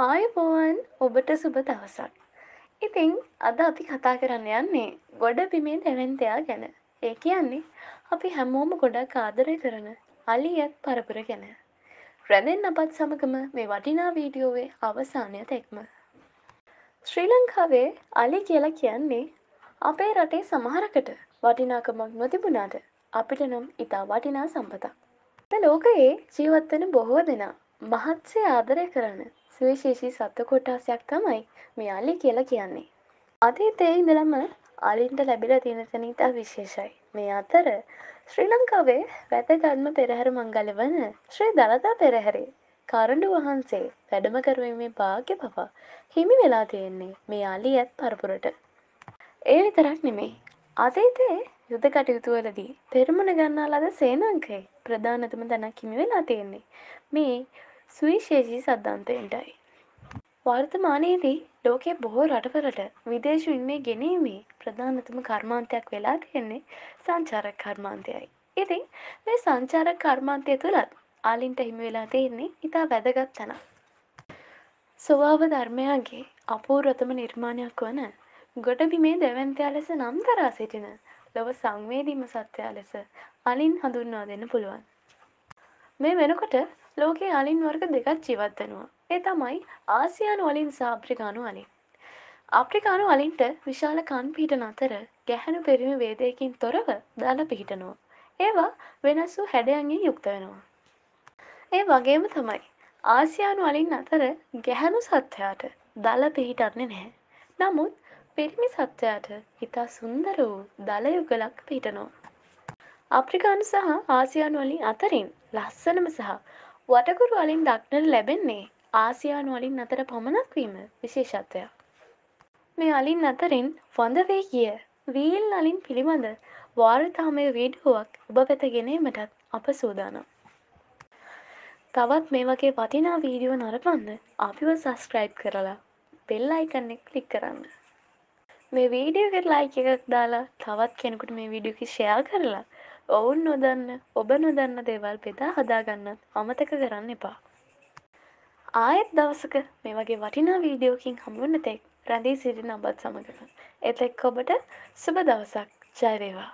ආයුබෝවන් ඔබට සුබ දවසක්. ඉතින් අද අපි කතා කරන්න යන්නේ ගොඩ බිමේ දැවන්තයා ගැන. ඒ කියන්නේ අපි හැමෝම ගොඩක් ආදරය කරන අලියත් පරපුර ගැන. රැඳෙන් අපත් සමගම මේ වටිනා වීඩියෝවේ අවසානය තෙක්ම. ශ්‍රී ලංකාවේ අලි කියලා කියන්නේ අපේ රටේ සමහරකට වටිනාකමක් නොතිබුණාට අපිට නම් ඉතා වටිනා සම්පතක්. ලෝකයේ ජීවත්වන බොහෝ දෙනා මහත්සේ ආදරය කරන සුවිශේෂී සත්ව කොටාසයක් තමයි මේ අලි කියලා කියන්නේ. අතීතයේ ඉඳලම අලින්ට ලැබිලා තියෙන තැන ඉතා විශේෂයි. මේ අතර ශ්‍රී ලංකාවේ වැදගත්ම පෙරහැර මංගල වන ශ්‍රී දළදා පෙරහැරේ කරඬු වහන්සේ වැඩම කරවීමේ වාග්ය පවා හිමි වෙලා තියෙන්නේ මේ අලි ඇත් පරපුරට. ඒ විතරක් නෙමෙයි. අතීතයේ යුද කටයුතුවලදී පෙරමුණ ගන්නා ලද සේනාංකයේ ප්‍රධානතම දැනක් හිමි වෙලා තියෙන්නේ. මේ සුවිශේෂී සද්ධාන්තයෙන්ටයි. වර්තමානයේදී ලෝකයේ බොහෝ රටවලට විදේශ විනිමය ගෙනීමේ ප්‍රධානතම කර්මාන්තයක් වෙලා තියෙන්නේ සංචාරක කර්මාන්තයයි. ඉතින් මේ සංචාරක කර්මාන්තය තුලත් ආලින්ට හිමි වෙලා තියෙන්නේ ඉතා වැදගත් තැනක්. ස්වභාව ධර්මයාගේ අපූර්වතම නිර්මාණයක් වන ගොඩබිමේ දැවැන්තයා ලෙස නම් දරා සිටින ලොව සංවේදීම සත්‍යය ලෙස අලින් හඳුන්වා දෙන්න පුළුවන්. මේ වෙනකොට ලෝකයේ අලින් වර්ග දෙකක් ජීවත් වෙනවා. ඒ තමයි ආසියානු අලින් සහ අප්‍රිකානු අලින්. අප්‍රිකානු අලින්ට විශාල කන් පිහිටන අතර ගැහැණු පිරිමි වේදයකින් තොරව දල පිහිටනවා. ඒවා වෙනස් වූ හැඩයන්ගෙන් යුක්ත වෙනවා. ඒ වගේම තමයි ආසියානු අලින් අතර ගැහැණු සත්වයාට දල පිහිටන්නේ නැහැ. නමුත් පිරිමි සත්වයාට ඉතා සුන්දර වූ දළ යුගලක් පිහිටනවා. අප්‍රිකානු සහ ආසියානු වලින් අතරින් ලස්සනම සහ වටකුරු වලින් දක්නට ලැබෙන්නේ ආසියානු වලින් අතර පමණක් වීම විශේෂත්වයක්. මේ අලින් අතරින් වඳ වේ කිය වීල් අලින් පිළිබඳ වාර්තාමය වීඩියෝවක් ඔබ වෙත ගෙනීමටත් අප සූදානම්. තවත් මේ වගේ වටිනා වීඩියෝ නරඹන්න අපිව සබ්ස්ක්‍රයිබ් කරලා බෙල් අයිකන් එක ක්ලික් කරන්න. මේ වීඩියෝ එකට ලයික් එකක් දාලා තවත් කෙනෙකුට මේ වීඩියෝ ෂෙයා කරලා ඔවුන් නොදන්න ඔබ නොදන්න දේවල් බෙදා හදාගන්නත් අමතක කරන්න එපා. ආයෙත් දවසක මේ වගේ වටිනා වීඩියෝකින් හමුවන තෙක් රැඳී සිටින ඔබත් සමඟ. එතෙක් ඔබට සුබ දවසක් ජයවේවා.